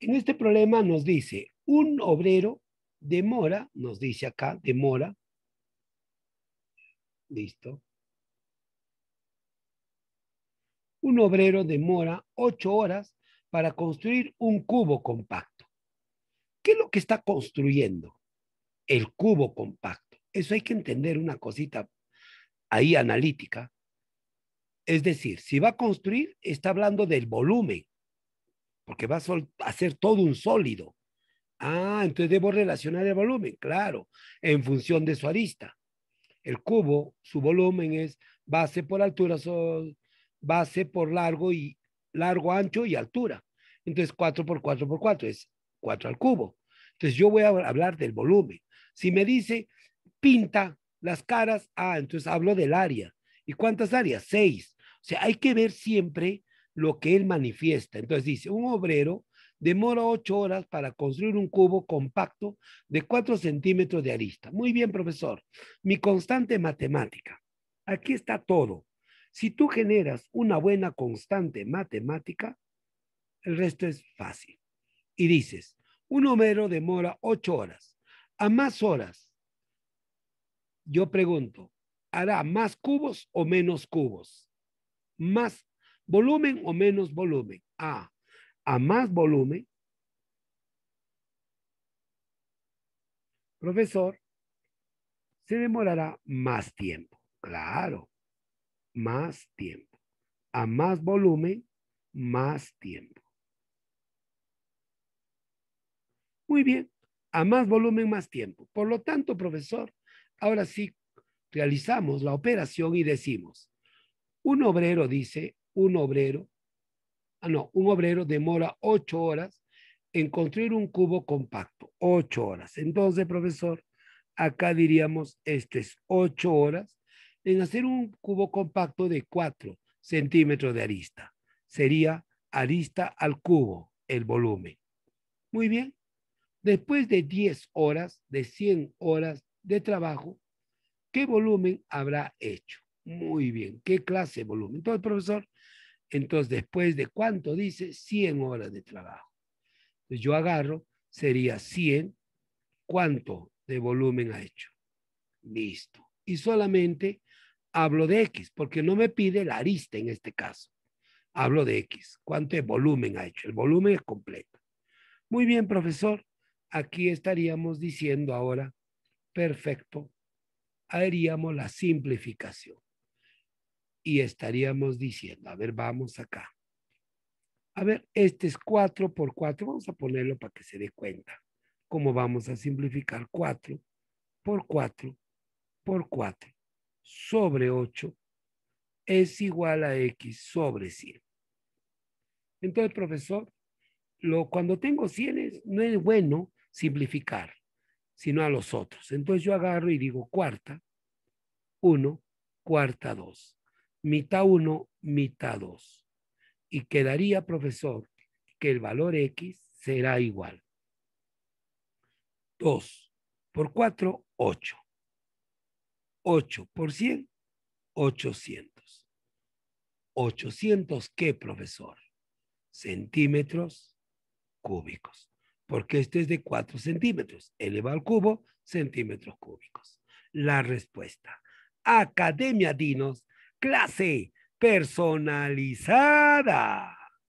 En este problema nos dice, un obrero demora, nos dice acá, demora. Listo. Un obrero demora ocho horas para construir un cubo compacto. ¿Qué es lo que está construyendo? El cubo compacto. Eso hay que entender una cosita ahí analítica. Es decir, si va a construir, está hablando del volumen porque va a, ser todo un sólido. Ah, entonces debo relacionar el volumen, claro, en función de su arista. El cubo, su volumen es base por altura, base por largo y largo, ancho y altura. Entonces 4 por 4 por 4 es 4 al cubo. Entonces yo voy a hablar del volumen. Si me dice pinta las caras, ah, entonces hablo del área. ¿Y cuántas áreas? 6 O sea, hay que ver siempre lo que él manifiesta. Entonces dice, un obrero demora ocho horas para construir un cubo compacto de cuatro centímetros de arista. Muy bien, profesor. Mi constante matemática. Aquí está todo. Si tú generas una buena constante matemática, el resto es fácil. Y dices, un obrero demora ocho horas. A más horas, yo pregunto, ¿hará más cubos o menos cubos? Más volumen o menos volumen. A, a más volumen. Profesor, se demorará más tiempo. Claro, más tiempo. A más volumen, más tiempo. Muy bien, a más volumen, más tiempo. Por lo tanto, profesor, ahora sí realizamos la operación y decimos, un obrero dice, un obrero, ah, no, un obrero demora ocho horas en construir un cubo compacto, ocho horas. Entonces, profesor, acá diríamos, este es ocho horas en hacer un cubo compacto de cuatro centímetros de arista. Sería arista al cubo, el volumen. Muy bien. Después de diez horas, de cien horas de trabajo, ¿qué volumen habrá hecho? Muy bien. ¿Qué clase de volumen? Entonces, profesor, entonces, después de cuánto dice, 100 horas de trabajo. Entonces, yo agarro, sería 100, ¿cuánto de volumen ha hecho? Listo. Y solamente hablo de X, porque no me pide la arista en este caso. Hablo de X. ¿Cuánto de volumen ha hecho? El volumen es completo. Muy bien, profesor. Aquí estaríamos diciendo ahora, perfecto, haríamos la simplificación y estaríamos diciendo, a ver, vamos acá. A ver, este es 4 por 4, vamos a ponerlo para que se dé cuenta. ¿Cómo vamos a simplificar 4 por 4 por 4 sobre 8 es igual a x sobre 100? Entonces, profesor, lo, cuando tengo 100 no es bueno simplificar, sino a los otros. Entonces yo agarro y digo cuarta, 1, cuarta 2 mitad 1, mitad 2. Y quedaría, profesor, que el valor X será igual. 2 por 4, 8. 8 por 100, 800. 800 qué, profesor? Centímetros cúbicos. Porque este es de 4 centímetros. Elevado al cubo, centímetros cúbicos. La respuesta. Academia Dinos clase personalizada.